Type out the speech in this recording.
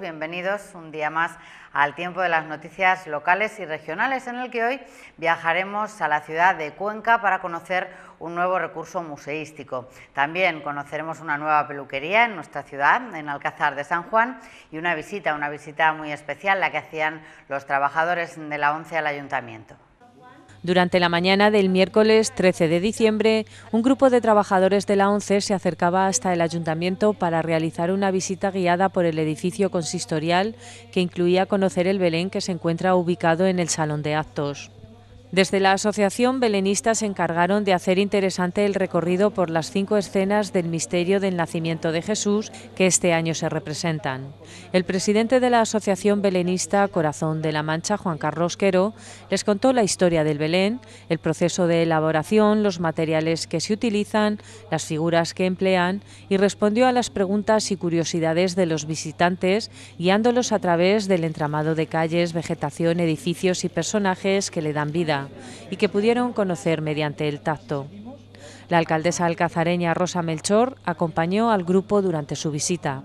Bienvenidos un día más al tiempo de las noticias locales y regionales en el que hoy viajaremos a la ciudad de Cuenca para conocer un nuevo recurso museístico. También conoceremos una nueva peluquería en nuestra ciudad, en Alcázar de San Juan, y una visita, una visita muy especial, la que hacían los trabajadores de la ONCE al ayuntamiento. Durante la mañana del miércoles 13 de diciembre, un grupo de trabajadores de la ONCE se acercaba hasta el ayuntamiento para realizar una visita guiada por el edificio consistorial que incluía conocer el Belén que se encuentra ubicado en el Salón de Actos. Desde la Asociación Belenista se encargaron de hacer interesante el recorrido por las cinco escenas del misterio del nacimiento de Jesús que este año se representan. El presidente de la Asociación Belenista Corazón de la Mancha, Juan Carlos Quero, les contó la historia del Belén, el proceso de elaboración, los materiales que se utilizan, las figuras que emplean y respondió a las preguntas y curiosidades de los visitantes, guiándolos a través del entramado de calles, vegetación, edificios y personajes que le dan vida y que pudieron conocer mediante el tacto. La alcaldesa alcazareña Rosa Melchor acompañó al grupo durante su visita.